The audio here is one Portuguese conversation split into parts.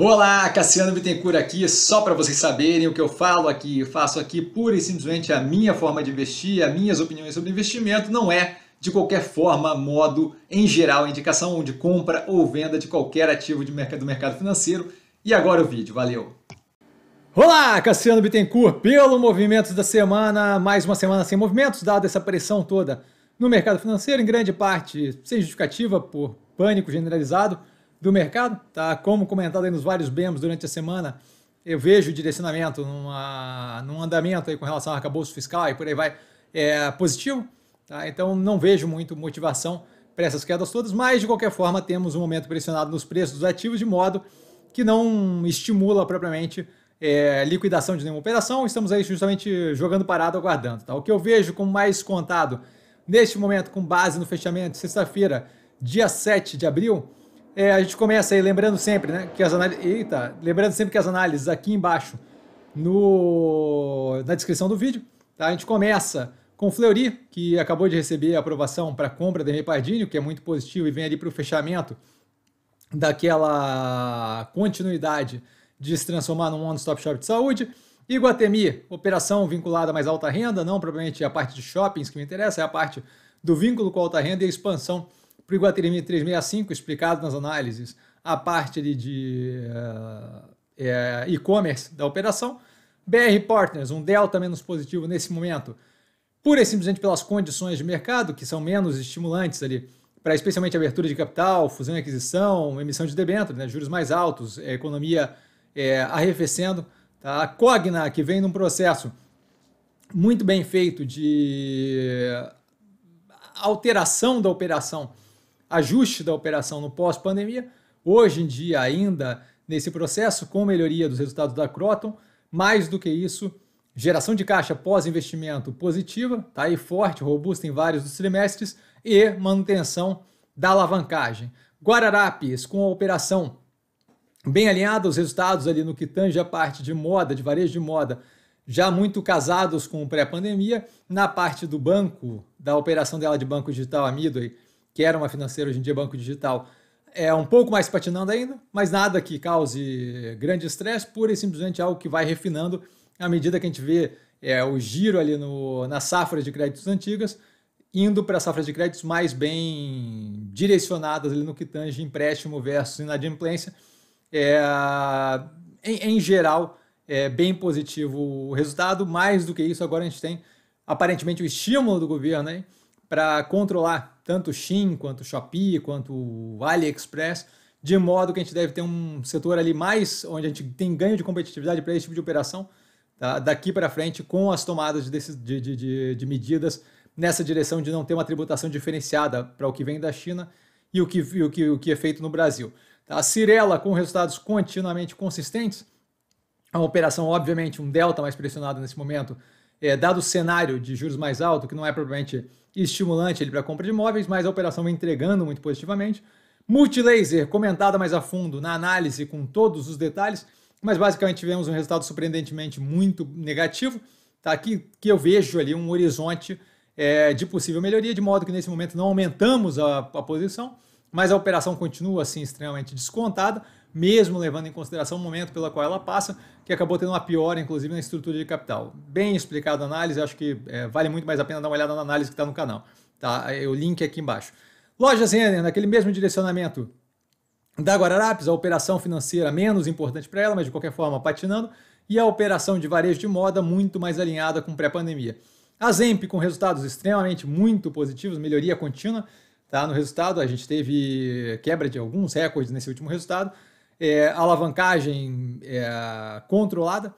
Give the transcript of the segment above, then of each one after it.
Olá, Cassiano Bittencourt aqui, só para vocês saberem o que eu falo aqui, eu faço aqui pura e simplesmente a minha forma de investir, as minhas opiniões sobre investimento, não é de qualquer forma, modo, em geral, indicação de compra ou venda de qualquer ativo de mercado, do mercado financeiro. E agora o vídeo, valeu! Olá, Cassiano Bittencourt, pelo Movimentos da Semana, mais uma semana sem movimentos, dada essa pressão toda no mercado financeiro, em grande parte sem justificativa por pânico generalizado, do mercado, tá? Como comentado aí nos vários BEMs durante a semana, eu vejo direcionamento numa, num andamento aí com relação ao arcabouço fiscal e por aí vai é, positivo, tá? Então não vejo muito motivação para essas quedas todas, mas de qualquer forma temos um momento pressionado nos preços dos ativos de modo que não estimula propriamente é, liquidação de nenhuma operação, estamos aí justamente jogando parado, aguardando. Tá? O que eu vejo como mais contado neste momento, com base no fechamento de sexta-feira, dia 7 de abril, é, a gente começa aí lembrando sempre, né, que as análises, eita, lembrando sempre que as análises aqui embaixo no na descrição do vídeo, tá? A gente começa com Fleury, que acabou de receber a aprovação para compra da Mepardinho, que é muito positivo e vem ali para o fechamento daquela continuidade de se transformar num one-stop shop de saúde. Iguatemi, operação vinculada mais alta renda, não propriamente a parte de shoppings que me interessa, é a parte do vínculo com a alta renda e a expansão para o Iguatemi 365, explicado nas análises, a parte ali de é, e-commerce da operação. BR Partners, um delta menos positivo nesse momento, pura e simplesmente pelas condições de mercado, que são menos estimulantes ali, para especialmente abertura de capital, fusão e aquisição, emissão de debênture, né, juros mais altos, eh, economia é, arrefecendo. Tá? A Cogna, que vem num processo muito bem feito de alteração da operação ajuste da operação no pós-pandemia, hoje em dia ainda nesse processo, com melhoria dos resultados da Croton, mais do que isso, geração de caixa pós-investimento positiva, tá aí forte, robusta em vários dos trimestres, e manutenção da alavancagem. Guararapes, com a operação bem alinhada, os resultados ali no que tange a parte de moda, de varejo de moda, já muito casados com o pré-pandemia, na parte do banco, da operação dela de banco digital Amido que era uma financeira, hoje em dia é banco digital, é um pouco mais patinando ainda, mas nada que cause grande estresse, pura e simplesmente algo que vai refinando à medida que a gente vê é, o giro ali no, na safra de créditos antigas, indo para safras de créditos mais bem direcionadas ali no que tange empréstimo versus inadimplência. É, em, em geral, é bem positivo o resultado. Mais do que isso, agora a gente tem aparentemente o estímulo do governo para controlar tanto Shein, quanto o Shopee, quanto o AliExpress, de modo que a gente deve ter um setor ali mais onde a gente tem ganho de competitividade para esse tipo de operação tá? daqui para frente com as tomadas de, de, de, de, medidas nessa direção de não ter uma tributação diferenciada para o que vem da China e o que, e o que, o que é feito no Brasil. Tá? A Cirela com resultados continuamente consistentes, é a operação obviamente um delta mais pressionado nesse momento, é, dado o cenário de juros mais alto, que não é propriamente estimulante para a compra de imóveis, mas a operação vem entregando muito positivamente. Multilaser, comentada mais a fundo na análise com todos os detalhes, mas basicamente tivemos um resultado surpreendentemente muito negativo. Tá aqui que eu vejo ali um horizonte é, de possível melhoria, de modo que nesse momento não aumentamos a, a posição, mas a operação continua assim extremamente descontada mesmo levando em consideração o momento pelo qual ela passa, que acabou tendo uma piora, inclusive, na estrutura de capital. Bem explicado a análise, acho que é, vale muito mais a pena dar uma olhada na análise que está no canal. Tá? O link é aqui embaixo. Lojas Renner, naquele mesmo direcionamento da Guararapes, a operação financeira menos importante para ela, mas de qualquer forma patinando, e a operação de varejo de moda muito mais alinhada com pré-pandemia. A Zemp com resultados extremamente muito positivos, melhoria contínua tá, no resultado, a gente teve quebra de alguns recordes nesse último resultado, é, alavancagem é, controlada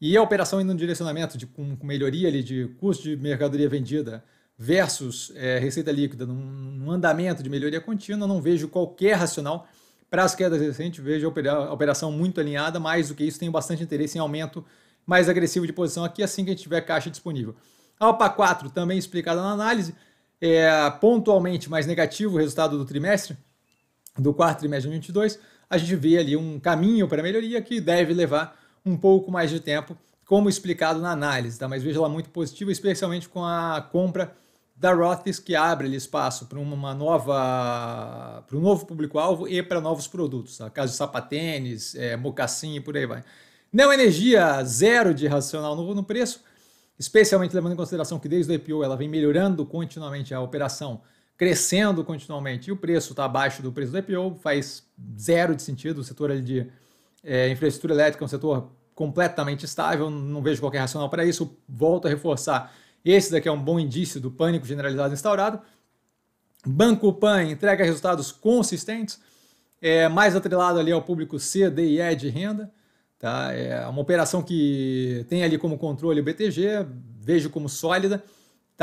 e a operação indo no direcionamento de, com, com melhoria ali de custo de mercadoria vendida versus é, receita líquida num, num, andamento de melhoria contínua, não vejo qualquer racional para as quedas recentes, vejo a, operação muito alinhada, mais do que isso, tenho bastante interesse em aumento mais agressivo de posição aqui assim que a gente tiver caixa disponível. Alpa 4 também explicada na análise, é pontualmente mais negativo o resultado do trimestre, do quarto trimestre de 2022, a gente vê ali um caminho para melhoria que deve levar um pouco mais de tempo, como explicado na análise, tá? mas veja ela muito positiva, especialmente com a compra da Rothes, que abre ali, espaço para uma nova para um novo público-alvo e para novos produtos, tá? caso de sapatênis, é, mocassim e por aí vai. Não energia zero de racional no, no preço, especialmente levando em consideração que desde o IPO ela vem melhorando continuamente a operação crescendo continuamente e o preço está abaixo do preço do IPO, faz zero de sentido. O setor ali de é, infraestrutura elétrica é um setor completamente estável, não vejo qualquer racional para isso. Volto a reforçar: esse daqui é um bom indício do pânico generalizado instaurado. Banco Pan entrega resultados consistentes, é, mais atrelado ali ao público C, D e E de renda. Tá? É uma operação que tem ali como controle o BTG, vejo como sólida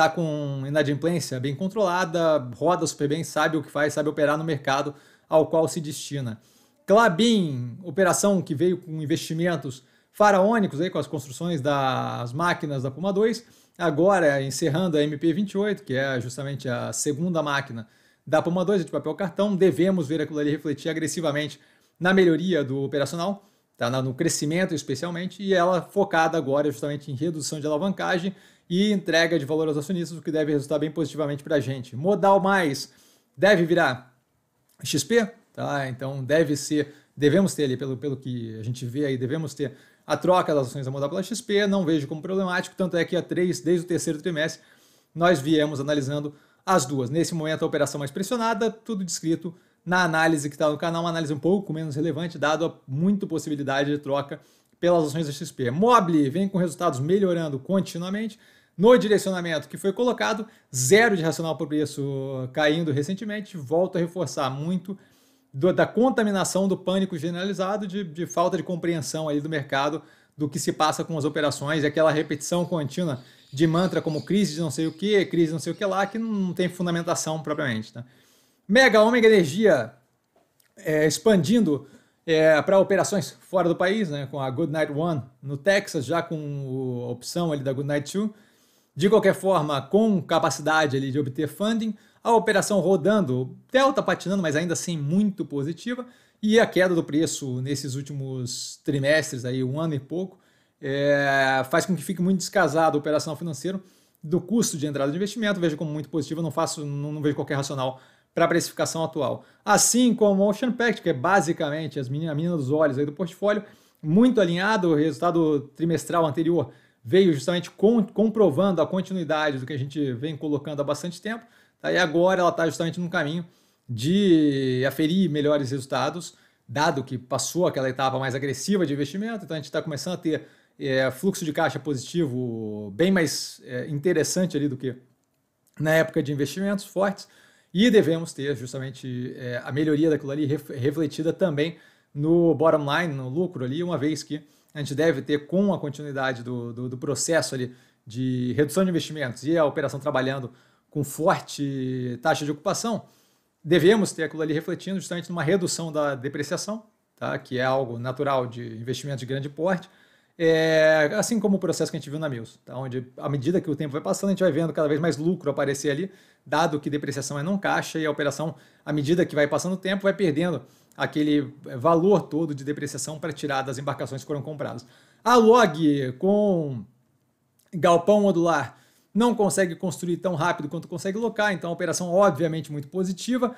está com inadimplência bem controlada, roda super bem, sabe o que faz, sabe operar no mercado ao qual se destina. Clabin, operação que veio com investimentos faraônicos aí com as construções das máquinas da Puma 2, agora encerrando a MP28, que é justamente a segunda máquina da Puma 2 de papel cartão, devemos ver aquilo ali refletir agressivamente na melhoria do operacional, tá? no crescimento especialmente, e ela focada agora justamente em redução de alavancagem e entrega de valor aos acionistas, o que deve resultar bem positivamente para a gente. Modal mais deve virar XP, tá? Então deve ser, devemos ter ali, pelo, pelo que a gente vê aí, devemos ter a troca das ações da Modal pela XP, não vejo como problemático, tanto é que a 3, desde o terceiro trimestre, nós viemos analisando as duas. Nesse momento, a operação mais pressionada, tudo descrito na análise que está no canal, uma análise um pouco menos relevante, dado a muito possibilidade de troca pelas ações da XP. Mobile vem com resultados melhorando continuamente, no direcionamento que foi colocado, zero de racional para o preço caindo recentemente, volto a reforçar muito do, da contaminação do pânico generalizado, de, de falta de compreensão aí do mercado do que se passa com as operações, aquela repetição contínua de mantra como crise de não sei o que, crise de não sei o que lá, que não tem fundamentação propriamente. Tá? Mega Ômega Energia é, expandindo é, para operações fora do país, né, com a Goodnight One no Texas, já com a opção ali da Goodnight Two de qualquer forma, com capacidade ali de obter funding, a operação rodando, delta patinando, mas ainda assim muito positiva, e a queda do preço nesses últimos trimestres, aí, um ano e pouco, é, faz com que fique muito descasado a operação financeira do custo de entrada de investimento, vejo como muito positivo, não faço, não, não vejo qualquer racional para a precificação atual. Assim como o Ocean Pact, que é basicamente as menina, a menina dos olhos aí do portfólio, muito alinhado, o resultado trimestral anterior veio justamente com, comprovando a continuidade do que a gente vem colocando há bastante tempo, tá? e agora ela está justamente no caminho de aferir melhores resultados, dado que passou aquela etapa mais agressiva de investimento, então a gente está começando a ter é, fluxo de caixa positivo bem mais é, interessante ali do que na época de investimentos fortes, e devemos ter justamente é, a melhoria daquilo ali refletida também no bottom line, no lucro ali, uma vez que a gente deve ter com a continuidade do, do, do processo ali de redução de investimentos e a operação trabalhando com forte taxa de ocupação, devemos ter aquilo ali refletindo justamente numa redução da depreciação, tá? que é algo natural de investimento de grande porte, é, assim como o processo que a gente viu na Mills, tá? onde à medida que o tempo vai passando, a gente vai vendo cada vez mais lucro aparecer ali, dado que depreciação é não caixa e a operação, à medida que vai passando o tempo, vai perdendo aquele eh, valor todo de depreciação para tirar das embarcações que foram compradas. A log com galpão modular não consegue construir tão rápido quanto consegue locar, então a operação obviamente muito positiva.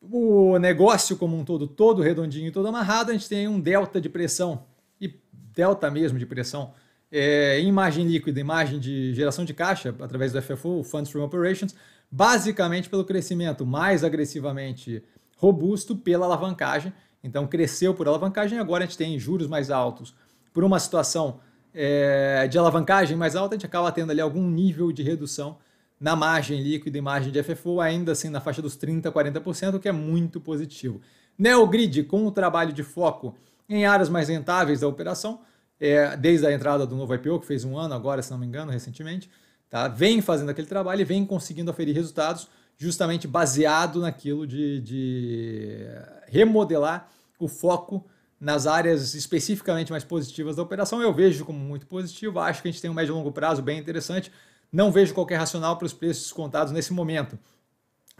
O negócio como um todo, todo redondinho e todo amarrado, a gente tem um delta de pressão, e delta mesmo de pressão, é, em margem líquida, em margem de geração de caixa, através do FFO, Funds from Operations, basicamente pelo crescimento mais agressivamente robusto pela alavancagem. Então cresceu por alavancagem, agora a gente tem juros mais altos. Por uma situação é, de alavancagem mais alta, a gente acaba tendo ali algum nível de redução na margem líquida e margem de FFO, ainda assim na faixa dos 30% a 40%, o que é muito positivo. Neogrid, com o trabalho de foco em áreas mais rentáveis da operação, é, desde a entrada do novo IPO, que fez um ano agora, se não me engano, recentemente, tá? vem fazendo aquele trabalho e vem conseguindo aferir resultados justamente baseado naquilo de, de remodelar o foco nas áreas especificamente mais positivas da operação. Eu vejo como muito positivo, acho que a gente tem um médio e longo prazo bem interessante. Não vejo qualquer racional para os preços descontados nesse momento.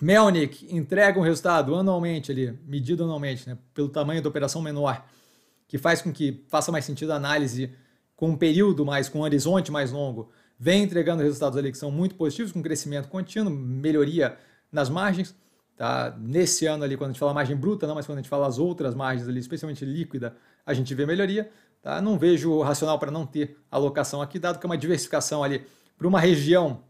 Melnick entrega um resultado anualmente, ali, medido anualmente, né, pelo tamanho da operação menor, que faz com que faça mais sentido a análise com um período mais, com um horizonte mais longo. Vem entregando resultados ali que são muito positivos, com crescimento contínuo, melhoria nas margens. Tá? Nesse ano ali, quando a gente fala margem bruta, não, mas quando a gente fala as outras margens ali, especialmente líquida, a gente vê melhoria. Tá? Não vejo racional para não ter alocação aqui, dado que é uma diversificação ali para uma região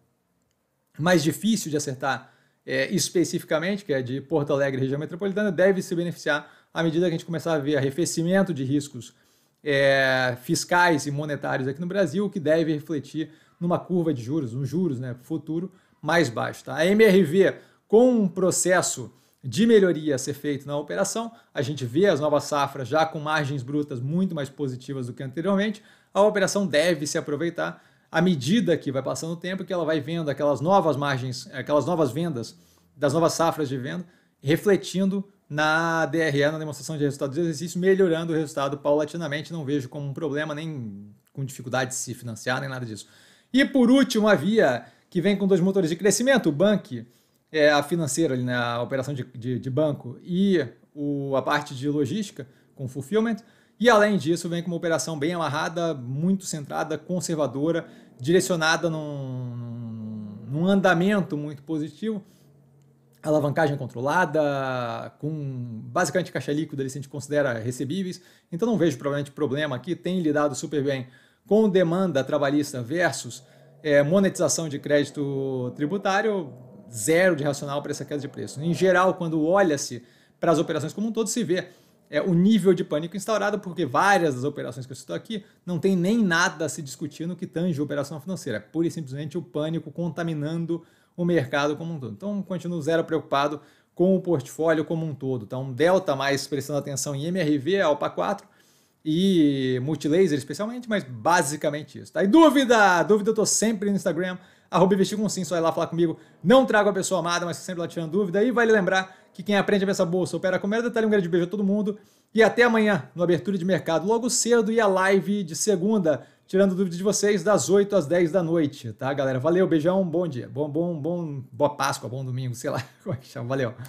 mais difícil de acertar é, especificamente, que é de Porto Alegre, região metropolitana, deve se beneficiar à medida que a gente começar a ver arrefecimento de riscos é, fiscais e monetários aqui no Brasil, o que deve refletir numa curva de juros, nos juros né, futuro, mais baixo. Tá? A MRV, com um processo de melhoria a ser feito na operação, a gente vê as novas safras já com margens brutas muito mais positivas do que anteriormente, a operação deve se aproveitar à medida que vai passando o tempo que ela vai vendo aquelas novas margens, aquelas novas vendas, das novas safras de venda, refletindo na DRE, na demonstração de resultados do exercício, melhorando o resultado paulatinamente. Não vejo como um problema, nem com dificuldade de se financiar, nem nada disso. E por último, havia que vem com dois motores de crescimento, o Bank, é, a financeira, ali, né, a operação de, de, de banco, e o, a parte de logística, com fulfillment. E além disso, vem com uma operação bem amarrada, muito centrada, conservadora, direcionada num, num andamento muito positivo. Alavancagem controlada, com basicamente caixa líquida, ali, se a gente considera recebíveis. Então não vejo provavelmente problema aqui. Tem lidado super bem com demanda trabalhista versus é, monetização de crédito tributário, zero de racional para essa queda de preço. Em geral, quando olha-se para as operações como um todo, se vê é, o nível de pânico instaurado, porque várias das operações que eu estou aqui não tem nem nada a se discutir no que tange a operação financeira. É pura e simplesmente o pânico contaminando o mercado como um todo. Então, continuo zero preocupado com o portfólio como um todo. então delta mais prestando atenção em MRV, Alpa 4, e multilaser especialmente, mas basicamente isso. Tá? E dúvida? Dúvida eu tô sempre no Instagram, arroba investir com sim, só ir lá falar comigo. Não trago a pessoa amada, mas sempre lá tirando dúvida. E vale lembrar que quem aprende a essa bolsa opera com merda. Detalhe, tá um grande beijo a todo mundo. E até amanhã, no Abertura de Mercado, logo cedo, e a live de segunda, tirando dúvida de vocês, das 8 às 10 da noite, tá, galera? Valeu, beijão, bom dia. Bom, bom, bom, boa Páscoa, bom domingo, sei lá como é que chama. Valeu.